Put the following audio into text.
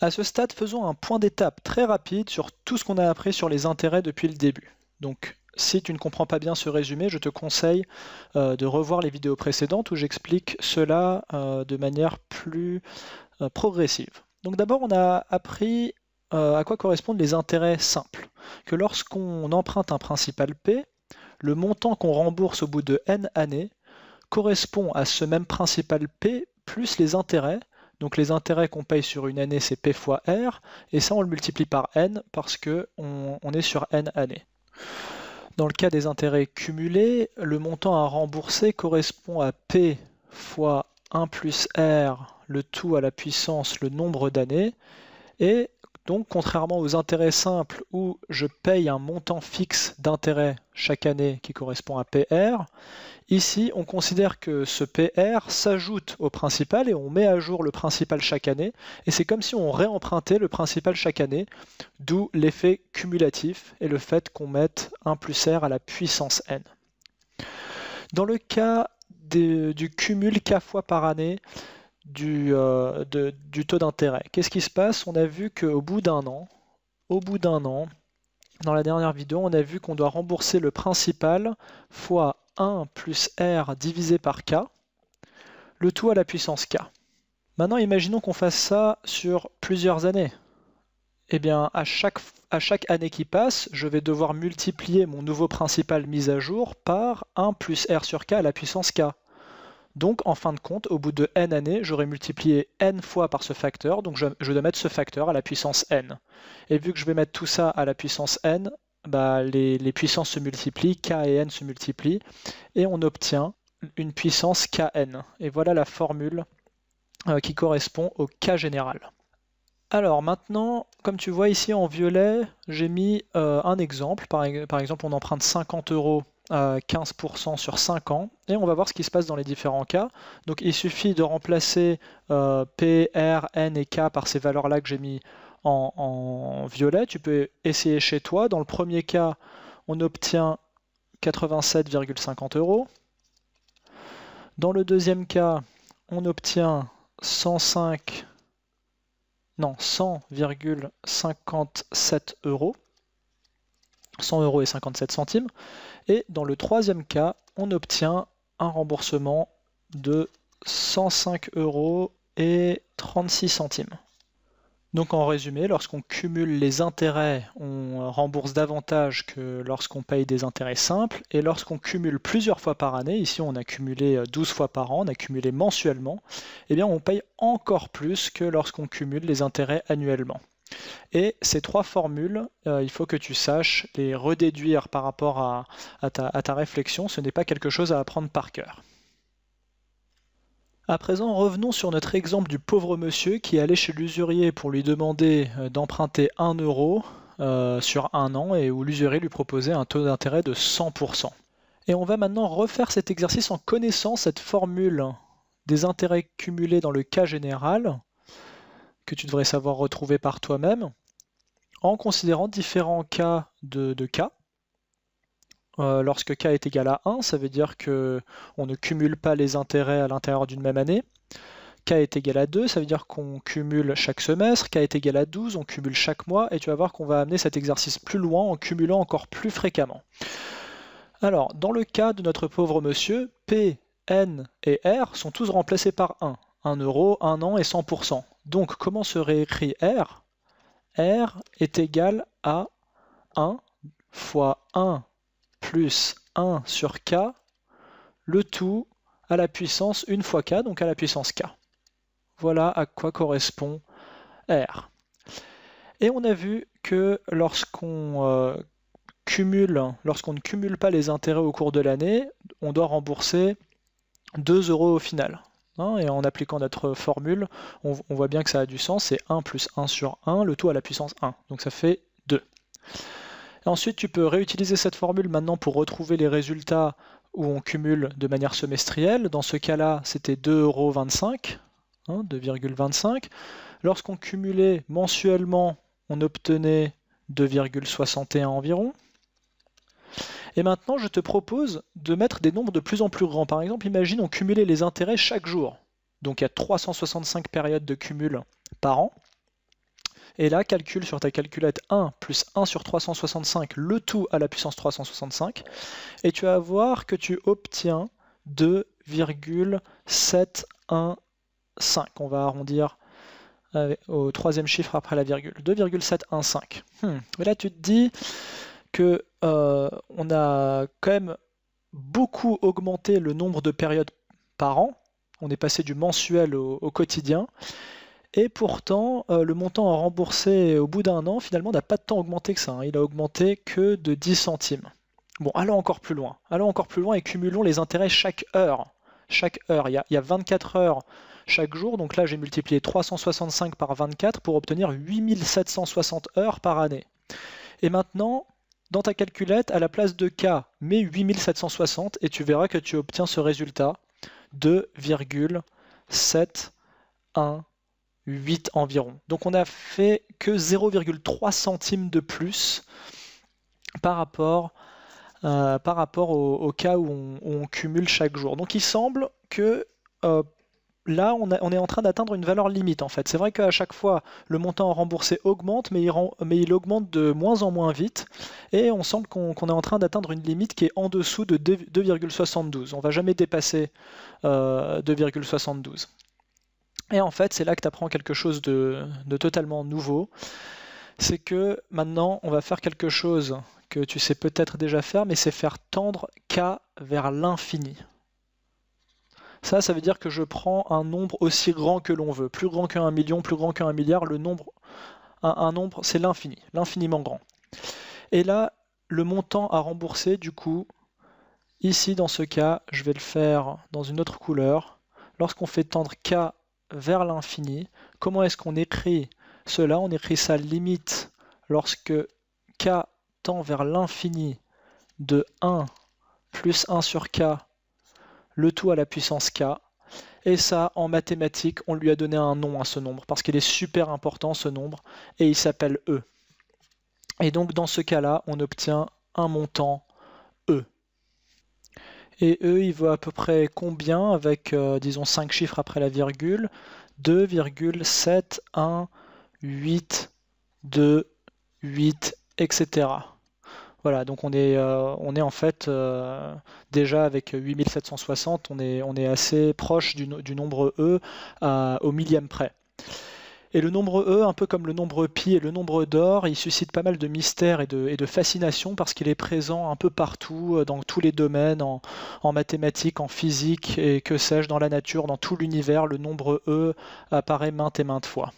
À ce stade, faisons un point d'étape très rapide sur tout ce qu'on a appris sur les intérêts depuis le début. Donc, si tu ne comprends pas bien ce résumé, je te conseille euh, de revoir les vidéos précédentes où j'explique cela euh, de manière plus euh, progressive. Donc d'abord, on a appris à quoi correspondent les intérêts simples. Que lorsqu'on emprunte un principal P, le montant qu'on rembourse au bout de n années correspond à ce même principal P plus les intérêts donc les intérêts qu'on paye sur une année, c'est P fois R, et ça on le multiplie par N parce que on, est sur N années. Dans le cas des intérêts cumulés, le montant à rembourser correspond à P fois 1 plus R, le tout à la puissance, le nombre d'années, et donc, contrairement aux intérêts simples où je paye un montant fixe d'intérêt chaque année qui correspond à PR, ici on considère que ce PR s'ajoute au principal et on met à jour le principal chaque année. Et c'est comme si on réempruntait le principal chaque année, d'où l'effet cumulatif et le fait qu'on mette 1 plus R à la puissance N. Dans le cas du cumul K fois par année, du, euh, du taux d'intérêt. Qu'est-ce qui se passe On a vu qu'au bout d'un an, au bout d'un an, dans la dernière vidéo, on a vu qu'on doit rembourser le principal fois 1 plus R divisé par K, le tout à la puissance K. Maintenant, imaginons qu'on fasse ça sur plusieurs années. Eh bien, à chaque, à chaque année qui passe, je vais devoir multiplier mon nouveau principal mis à jour par 1 plus R sur K à la puissance K. Donc en fin de compte, au bout de n années, j'aurai multiplié n fois par ce facteur, donc je, dois mettre ce facteur à la puissance n. Et vu que je vais mettre tout ça à la puissance n, bah, les, puissances se multiplient, k et n se multiplient, et on obtient une puissance kn. Et voilà la formule euh, qui correspond au k général. Alors maintenant, comme tu vois ici en violet, j'ai mis euh, un exemple. Par, par exemple, on emprunte 50 euros 15% sur 5 ans, et on va voir ce qui se passe dans les différents cas. Donc il suffit de remplacer euh, P, R, N et K par ces valeurs-là que j'ai mis en, en violet. Tu peux essayer chez toi. Dans le premier cas, on obtient 87,50 euros. Dans le deuxième cas, on obtient 105, non, 100,57 euros. 100 euros et 57 centimes. Et dans le troisième cas, on obtient un remboursement de 105 euros et 36 centimes. Donc en résumé, lorsqu'on cumule les intérêts, on rembourse davantage que lorsqu'on paye des intérêts simples. Et lorsqu'on cumule plusieurs fois par année, ici on a cumulé 12 euh, fois par an, on a cumulé mensuellement, eh bien on paye encore plus que lorsqu'on cumule les intérêts annuellement. Et ces trois formules, euh, il faut que tu saches les redéduire par rapport à, ta, réflexion. Ce n'est pas quelque chose à apprendre par cœur. À présent, revenons sur notre exemple du pauvre monsieur qui allait chez l'usurier pour lui demander euh, d'emprunter 1 euro euh, sur un an et où l'usurier lui proposait un taux d'intérêt de 100%. Et on va maintenant refaire cet exercice en connaissant cette formule des intérêts cumulés dans le cas général que tu devrais savoir retrouver par toi-même en considérant différents cas de, cas. k. Euh, lorsque k est égal à 1, ça veut dire que on ne cumule pas les intérêts à l'intérieur d'une même année. k est égal à 2, ça veut dire qu'on cumule chaque semestre. k est égal à 12, on cumule chaque mois. Et tu vas voir qu'on va amener cet exercice plus loin en cumulant encore plus fréquemment. Alors, dans le cas de notre pauvre monsieur, P, N et R sont tous remplacés par 1. 1 euro, 1 an et 100%. Donc comment se réécrit R R est égal à 1 fois 1 plus 1 sur k, le tout à la puissance 1 fois k, donc à la puissance k. Voilà à quoi correspond R. Et on a vu que lorsqu'on euh, cumule, lorsqu'on ne cumule pas les intérêts au cours de l'année, on doit rembourser 2 euros au final. Hein, et en appliquant notre formule, on, voit bien que ça a du sens, c'est 1 plus 1 sur 1, le tout à la puissance 1, donc ça fait 2. Ensuite, tu peux réutiliser cette formule maintenant pour retrouver les résultats où on cumule de manière semestrielle. Dans ce cas-là, c'était 2,25. hein, 2,25. Lorsqu'on cumulait mensuellement, on obtenait 2,61 environ. Et maintenant, je te propose de mettre des nombres de plus en plus grands. Par exemple, imagine on cumulait les intérêts chaque jour. Donc il y a 365 périodes de cumul par an. Et là, calcule sur ta calculette 1 plus 1 sur 365, le tout à la puissance 365. Et tu vas voir que tu obtiens 2,715. On va arrondir euh, au troisième chiffre après la virgule. 2,715. Et hmm. là, tu te dis, que euh, on a quand même beaucoup augmenté le nombre de périodes par an. On est passé du mensuel au, quotidien. Et pourtant, euh, le montant à rembourser au bout d'un an, finalement, n'a pas tant augmenté que ça. Hein. Il a augmenté que de 10 centimes. Bon, allons encore plus loin. Allons encore plus loin et cumulons les intérêts chaque heure. Chaque heure, il y a, il y a 24 heures chaque jour. Donc là, j'ai multiplié 365 par 24 pour obtenir 8760 heures par année. Et maintenant, dans ta calculette à la place de K, mets 8760 et tu verras que tu obtiens ce résultat 2,718 environ. Donc on a fait que 0,3 centimes de plus par rapport, euh, par rapport au, cas où on, cumule chaque jour. Donc il semble que là, on, est en train d'atteindre une valeur limite en fait. C'est vrai qu'à chaque fois, le montant remboursé augmente, mais il, augmente de moins en moins vite. Et on semble qu'on est en train d'atteindre une limite qui est en dessous de 2,72. On ne va jamais dépasser 2,72. Euh, Et en fait, c'est là que tu apprends quelque chose de, de totalement nouveau. C'est que maintenant, on va faire quelque chose que tu sais peut-être déjà faire, mais c'est faire tendre K vers l'infini. Ça, ça veut dire que je prends un nombre aussi grand que l'on veut. Plus grand qu'un million, plus grand qu'un milliard, le nombre, un, un nombre, c'est l'infini, l'infiniment grand. Et là, le montant à rembourser, du coup, ici dans ce cas, je vais le faire dans une autre couleur. Lorsqu'on fait tendre K vers l'infini, comment est-ce qu'on écrit cela On écrit sa limite lorsque K tend vers l'infini de 1 plus 1 sur K le tout à la puissance k. Et ça, en mathématiques, on lui a donné un nom à ce nombre, parce qu'il est super important ce nombre, et il s'appelle E. Et donc dans ce cas-là, on obtient un montant E. Et E, il vaut à peu près combien avec, euh, disons, 5 chiffres après la virgule 2,71828, etc. Voilà, donc on est, euh, on est en fait euh, déjà avec 8760, on est, on est assez proche du, nombre E euh, au millième près. Et le nombre E, un peu comme le nombre pi et le nombre d'or, il suscite pas mal de mystères et de, et fascination parce qu'il est présent un peu partout, dans tous les domaines, en, en mathématiques, en physique et que sais-je, dans la nature, dans tout l'univers, le nombre E apparaît maintes et maintes fois.